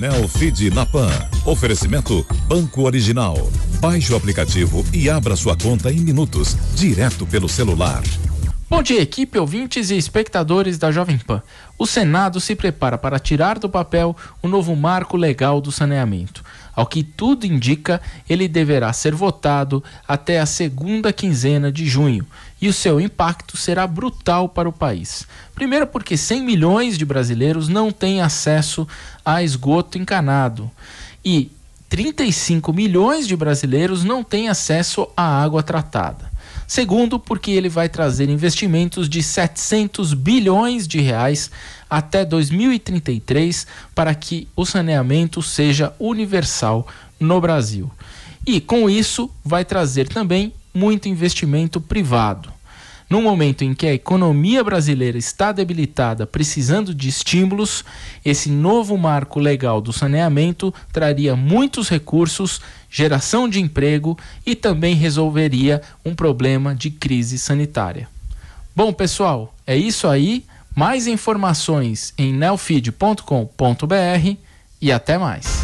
Painel Feed na Pan. Oferecimento Banco Original. Baixe o aplicativo e abra sua conta em minutos, direto pelo celular. Bom dia, equipe, ouvintes e espectadores da Jovem Pan. O Senado se prepara para tirar do papel o novo marco legal do saneamento. Ao que tudo indica, ele deverá ser votado até a segunda quinzena de junho e o seu impacto será brutal para o país. Primeiro, porque 100 milhões de brasileiros não têm acesso a esgoto encanado e 35 milhões de brasileiros não têm acesso à água tratada. Segundo, porque ele vai trazer investimentos de 700 bilhões de reais até 2033 para que o saneamento seja universal no Brasil. E com isso vai trazer também muito investimento privado. No momento em que a economia brasileira está debilitada, precisando de estímulos, esse novo marco legal do saneamento traria muitos recursos, geração de emprego e também resolveria um problema de crise sanitária. Bom, pessoal, é isso aí. Mais informações em neofeed.com.br e até mais.